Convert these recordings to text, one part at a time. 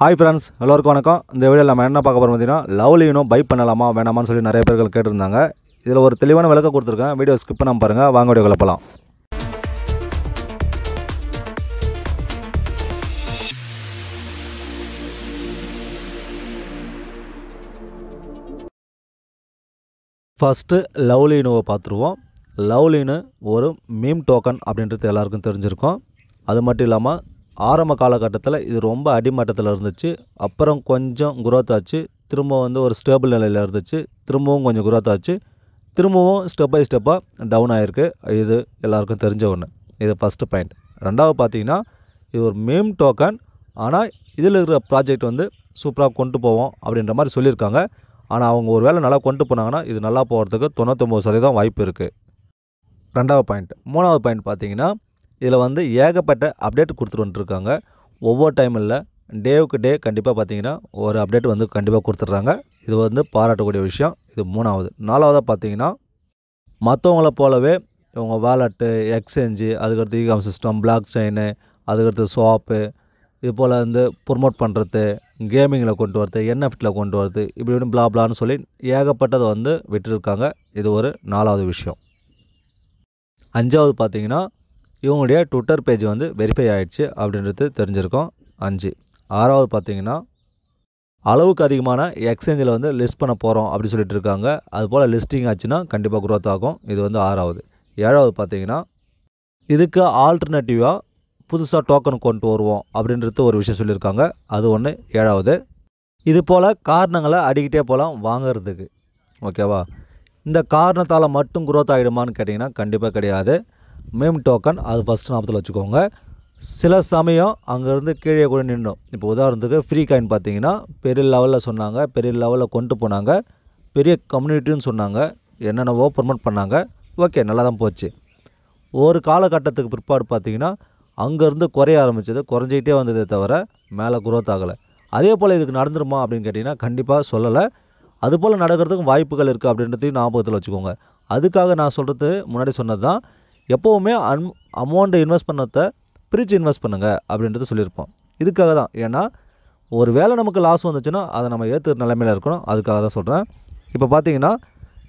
hi friends எல்லோருக்கும் வணக்கம் இந்த வீடியோவில் நம்ம என்ன பார்க்க போகிறோம் பார்த்தீங்கன்னா லவ்லினும் பை பண்ணலாமா வேணாமான்னு சொல்லி நிறைய பேர்கள் கேட்டிருந்தாங்க இதில் ஒரு தெளிவான விளக்கம் கொடுத்துருக்கேன் வீடியோ ஸ்கிப் பண்ணாமல் பாருங்கள் வாங்க வீடியோ குழப்பலாம் ஃபஸ்ட்டு லவ்லினுவை பார்த்துருவோம் லவ்லினு ஒரு மீம் டோக்கன் அப்படின்றது எல்லாருக்கும் தெரிஞ்சிருக்கும் அது மட்டும் இல்லாமல் ஆரம்ப காலகட்டத்தில் இது ரொம்ப அடிமட்டத்தில் இருந்துச்சு அப்புறம் கொஞ்சம் குரோத் ஆச்சு திரும்ப வந்து ஒரு ஸ்டேபிள் நிலையில் இருந்துச்சு திரும்பவும் கொஞ்சம் குரோத் ஆச்சு திரும்பவும் ஸ்டெப் பை ஸ்டெப்பாக டவுன் ஆகிருக்கு இது எல்லாருக்கும் தெரிஞ்ச ஒன்று இது ஃபஸ்ட்டு பாயிண்ட் ரெண்டாவது பார்த்தீங்கன்னா இது ஒரு மேம் டோக்கன் ஆனால் இதில் இருக்கிற ப்ராஜெக்ட் வந்து சூப்பராக கொண்டு போவோம் அப்படின்ற மாதிரி சொல்லியிருக்காங்க ஆனால் அவங்க ஒரு வேளை நல்லா கொண்டு போனாங்கன்னா இது நல்லா போகிறதுக்கு தொண்ணூத்தொம்பது சதவீதம் வாய்ப்பு இருக்குது ரெண்டாவது பாயிண்ட் மூணாவது பாயிண்ட் பார்த்தீங்கன்னா இதில் வந்து ஏகப்பட்ட அப்டேட் கொடுத்துட்டு வந்துருக்காங்க ஒவ்வொரு டைமில் டேவுக்கு டே கண்டிப்பாக பார்த்தீங்கன்னா ஒரு அப்டேட் வந்து கண்டிப்பாக கொடுத்துட்றாங்க இது வந்து பாராட்டக்கூடிய விஷயம் இது மூணாவது நாலாவதாக பார்த்தீங்கன்னா மற்றவங்கள போலவே இவங்க வாலெட்டு எக்ஸ்சேஞ்சு அதுக்கடுத்து இகாம் சிஸ்டம் பிளாக் செயின் அதுக்கடுத்து ஸ்வாப்பு இது போல் வந்து ப்ரொமோட் பண்ணுறது கேமிங்கில் கொண்டு வரது என்எஃப்டியில் கொண்டு வரது இப்படி இப்படி பிளா பிளான்னு சொல்லி ஏகப்பட்டதை வந்து விட்டுருக்காங்க இது ஒரு நாலாவது விஷயம் அஞ்சாவது பார்த்தீங்கன்னா இவங்களுடைய ட்விட்டர் பேஜ் வந்து வெரிஃபை ஆகிடுச்சு அப்படின்றது தெரிஞ்சிருக்கோம் அஞ்சு ஆறாவது பார்த்தீங்கன்னா அளவுக்கு அதிகமான எக்ஸ்சேஞ்சில் வந்து லிஸ்ட் பண்ண போகிறோம் அப்படி சொல்லிட்டு இருக்காங்க அதுபோல் லிஸ்டிங் ஆச்சுன்னா கண்டிப்பாக குரோத் ஆகும் இது வந்து ஆறாவது ஏழாவது பார்த்தீங்கன்னா இதுக்கு ஆல்டர்னேட்டிவாக புதுசாக டோக்கன் கொண்டு வருவோம் அப்படின்றது ஒரு விஷயம் சொல்லியிருக்காங்க அது ஒன்று ஏழாவது இது போல் காரணங்களை அடிக்கிட்டே போகலாம் வாங்கிறதுக்கு ஓகேவா இந்த காரணத்தால் மட்டும் குரோத் ஆகிடுமான்னு கேட்டிங்கன்னா கண்டிப்பாக கிடையாது மேம் டோக்கன் அது ஃபஸ்ட்டு நாற்பத்தில் வச்சுக்கோங்க சில சமயம் அங்கேருந்து கீழே கூட நின்றும் இப்போ உதாரணத்துக்கு ஃப்ரீ காயின் பார்த்தீங்கன்னா பெரிய லெவலில் சொன்னாங்க பெரிய லெவலில் கொண்டு போனாங்க பெரிய கம்யூனிட்டின்னு சொன்னாங்க என்னென்னவோ ப்ரொமோட் பண்ணாங்க ஓகே நல்லா தான் போச்சு ஒரு காலகட்டத்துக்கு பிற்பாடு பார்த்தீங்கன்னா அங்கேருந்து குறைய ஆரம்பித்தது குறைஞ்சிக்கிட்டே வந்ததே தவிர மேலே குரோத் ஆகலை அதே போல் இதுக்கு நடந்துருமா அப்படின்னு கேட்டிங்கன்னா கண்டிப்பாக சொல்லலை அதுபோல் நடக்கிறதுக்கும் வாய்ப்புகள் இருக்குது அப்படின்றதையும் ஞாபகத்தில் வச்சுக்கோங்க அதுக்காக நான் சொல்கிறது முன்னாடி சொன்னது தான் எப்போவுமே அன் அமௌண்ட்டை இன்வெஸ்ட் பண்ணத்தை பிரித்து இன்வெஸ்ட் பண்ணுங்கள் அப்படின்றத சொல்லியிருப்போம் இதுக்காக தான் ஏன்னா ஒரு வேலை நமக்கு லாஸ் வந்துச்சுன்னா அதை நம்ம ஏற்றுற நிலைமையில் இருக்கணும் அதுக்காக தான் சொல்கிறேன் இப்போ பார்த்தீங்கன்னா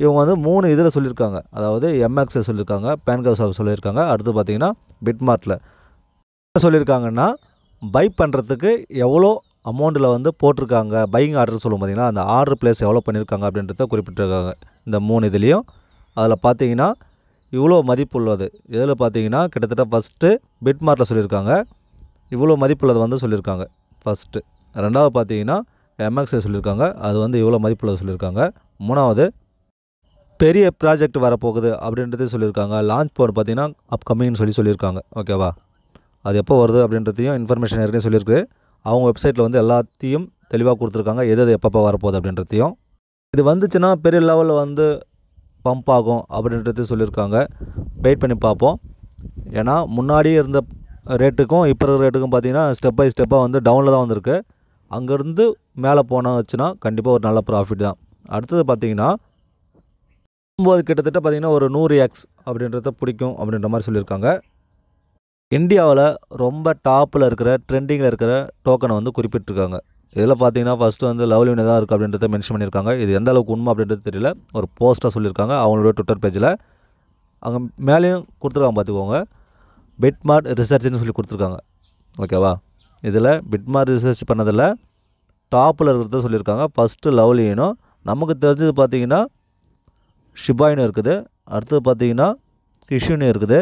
இவங்க வந்து மூணு இதில் சொல்லியிருக்காங்க அதாவது எம்எக்ஸை சொல்லியிருக்காங்க பேன் கார்டு சொல்லியிருக்காங்க அடுத்து பார்த்தீங்கன்னா பிட்மார்ட்டில் சொல்லியிருக்காங்கன்னா பை பண்ணுறதுக்கு எவ்வளோ அமௌண்ட்டில் வந்து போட்டிருக்காங்க பையிங் ஆர்டர் சொல்லும் பார்த்திங்கன்னா அந்த ஆர்டர் பிளேஸ் எவ்வளோ பண்ணியிருக்காங்க அப்படின்றத குறிப்பிட்டிருக்காங்க இந்த மூணு இதுலேயும் அதில் பார்த்தீங்கன்னா இவ்வளோ மதிப்பு உள்ளது எதில் பார்த்தீங்கன்னா கிட்டத்தட்ட ஃபஸ்ட்டு பிட்மார்ட்டில் சொல்லியிருக்காங்க இவ்வளோ மதிப்பு உள்ளது வந்து சொல்லியிருக்காங்க ஃபஸ்ட்டு ரெண்டாவது பார்த்தீங்கன்னா எம்எக்ஸை சொல்லியிருக்காங்க அது வந்து இவ்வளோ மதிப்பு உள்ளது சொல்லியிருக்காங்க மூணாவது பெரிய ப்ராஜெக்ட் வரப்போகுது அப்படின்றது சொல்லியிருக்காங்க லான்ச் போர்டு பார்த்தீங்கன்னா அப்கமிங்னு சொல்லி சொல்லியிருக்காங்க ஓகேவா அது எப்போ வருது அப்படின்றதையும் இன்ஃபர்மேஷன் ஏற்கனவே சொல்லியிருக்கு அவங்க வெப்சைட்டில் வந்து எல்லாத்தையும் தெளிவாக கொடுத்துருக்காங்க எது எது எப்பப்போ வரப்போகுது அப்படின்றதையும் இது வந்துச்சுன்னா பெரிய லெவலில் வந்து பம்ப் ஆகும் அப்படின்றது சொல்லியிருக்காங்க வெயிட் பண்ணி பார்ப்போம் ஏன்னா முன்னாடி இருந்த ரேட்டுக்கும் இப்போ இருக்கிற ரேட்டுக்கும் பார்த்திங்கன்னா ஸ்டெப் பை ஸ்டெப்பாக வந்து டவுனில் தான் வந்திருக்கு அங்கேருந்து மேலே போனால் வச்சுன்னா கண்டிப்பாக ஒரு நல்ல ப்ராஃபிட் தான் அடுத்தது பார்த்திங்கன்னா போது கிட்டத்தட்ட பார்த்திங்கன்னா ஒரு நூறு எக்ஸ் அப்படின்றத பிடிக்கும் அப்படின்ற மாதிரி சொல்லியிருக்காங்க இந்தியாவில் ரொம்ப டாப்பில் இருக்கிற ட்ரெண்டிங்கில் இருக்கிற டோக்கனை வந்து குறிப்பிட்டிருக்காங்க இதில் பார்த்தீங்கன்னா ஃபஸ்ட்டு வந்து லவ்லி தான் இருக்குது அப்படின்றத மென்ஷன் பண்ணியிருக்காங்க இது எந்த அளவுக்கு உண்மை அப்படின்றது தெரியல ஒரு போஸ்ட்டாக சொல்லியிருக்காங்க அவங்களோட ட்விட்டர் பேஜில் அங்கே மேலேயும் கொடுத்துருக்காங்க பார்த்துக்கோங்க பிட்மார்ட் ரிசர்ச்னு சொல்லி கொடுத்துருக்காங்க ஓகேவா இதில் பிட்மார்ட் ரிசர்ச் பண்ணதில் டாப்பில் இருக்கிறத சொல்லியிருக்காங்க ஃபஸ்ட்டு லவ்லினும் நமக்கு தெரிஞ்சது பார்த்தீங்கன்னா ஷிபாயின்னு இருக்குது அடுத்தது பார்த்தீங்கன்னா கிஷுன்னு இருக்குது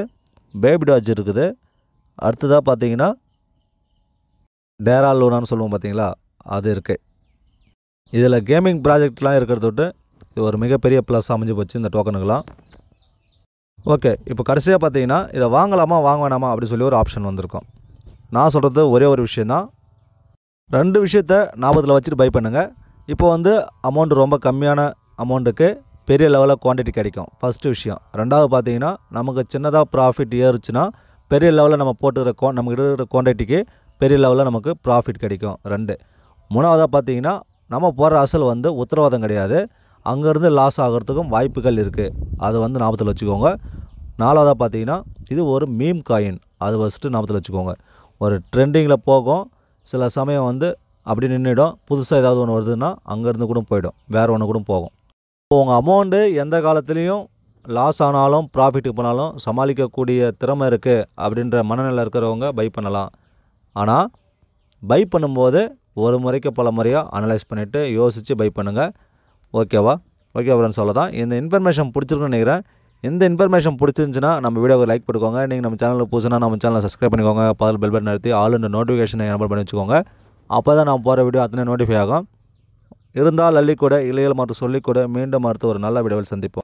பேபி டாஜ் இருக்குது அடுத்ததாக பார்த்தீங்கன்னா டேரா லூனான்னு சொல்லுவோம் பார்த்தீங்களா அது இருக்குது இதில் கேமிங் ப்ராஜெக்ட்லாம் இருக்கிறத விட்டு இது ஒரு மிகப்பெரிய ப்ளஸ் அமைஞ்சு போச்சு இந்த டோக்கனுக்கெலாம் ஓகே இப்போ கடைசியாக பார்த்தீங்கன்னா இதை வாங்கலாமா வாங்க வேணாமா அப்படின்னு சொல்லி ஒரு ஆப்ஷன் வந்திருக்கும் நான் சொல்கிறது ஒரே ஒரு விஷயந்தான் ரெண்டு விஷயத்த ஞாபகத்தில் வச்சுட்டு பை பண்ணுங்கள் இப்போ வந்து அமௌண்ட் ரொம்ப கம்மியான அமௌண்ட்டுக்கு பெரிய லெவலில் குவான்டிட்டி கிடைக்கும் ஃபஸ்ட்டு விஷயம் ரெண்டாவது பார்த்தீங்கன்னா நமக்கு சின்னதாக ப்ராஃபிட் ஏறுச்சுன்னா பெரிய லெவலில் நம்ம போட்டுக்கிற கோ நம்மக்கிட்ட இருக்கிற குவான்டிட்டிக்கு பெரிய லெவலில் நமக்கு ப்ராஃபிட் கிடைக்கும் ரெண்டு மூணாவதாக பார்த்தீங்கன்னா நம்ம போகிற அசல் வந்து உத்தரவாதம் கிடையாது அங்கேருந்து லாஸ் ஆகிறதுக்கும் வாய்ப்புகள் இருக்குது அது வந்து ஞாபகத்தில் வச்சுக்கோங்க நாலாவதாக பார்த்தீங்கன்னா இது ஒரு மீம் காயின் அது ஃபஸ்ட்டு ஞாபகத்தில் வச்சுக்கோங்க ஒரு ட்ரெண்டிங்கில் போகும் சில சமயம் வந்து அப்படி நின்றுடும் புதுசாக ஏதாவது ஒன்று வருதுன்னா அங்கேருந்து கூட போயிடும் வேறு ஒன்று கூட போகும் இப்போ உங்கள் அமௌண்ட்டு எந்த காலத்துலேயும் லாஸ் ஆனாலும் ப்ராஃபிட்டுக்கு போனாலும் சமாளிக்கக்கூடிய திறமை இருக்குது அப்படின்ற மனநிலை இருக்கிறவங்க பை பண்ணலாம் ஆனால் பை பண்ணும்போது ஒரு முறைக்கு பல முறையோ அனலைஸ் பண்ணிவிட்டு யோசித்து பை பண்ணுங்கள் ஓகேவா ஓகே ஃப்ரெண்ட்ஸ் அவ்வளோதான் இந்த இன்ஃபர்மேஷன் பிடிச்சிருக்குன்னு நினைக்கிறேன் இந்த இன்ஃபர்மேஷன் பிடிச்சிருந்துச்சுன்னா நம்ம வீடியோவை லைக் பண்ணிக்கோங்க நீங்கள் நம்ம சேனலில் புதுசுனா நம்ம சேனலை சப்ஸ்கிரைப் பண்ணிக்கோங்க பதில் பெல் பட்டன் நடத்தி ஆல் இந்த நோட்டிஃபிகேஷனை எனபிள் பண்ணி வச்சுக்கோங்க அப்போ தான் நான் போகிற வீடியோ அத்தனை நோட்டிஃபை ஆகும் இருந்தால் அள்ளிக்கூட இளையல் மற்றும் சொல்லிக்கூட மீண்டும் அடுத்து ஒரு நல்ல வீடியோவில் சந்திப்போம்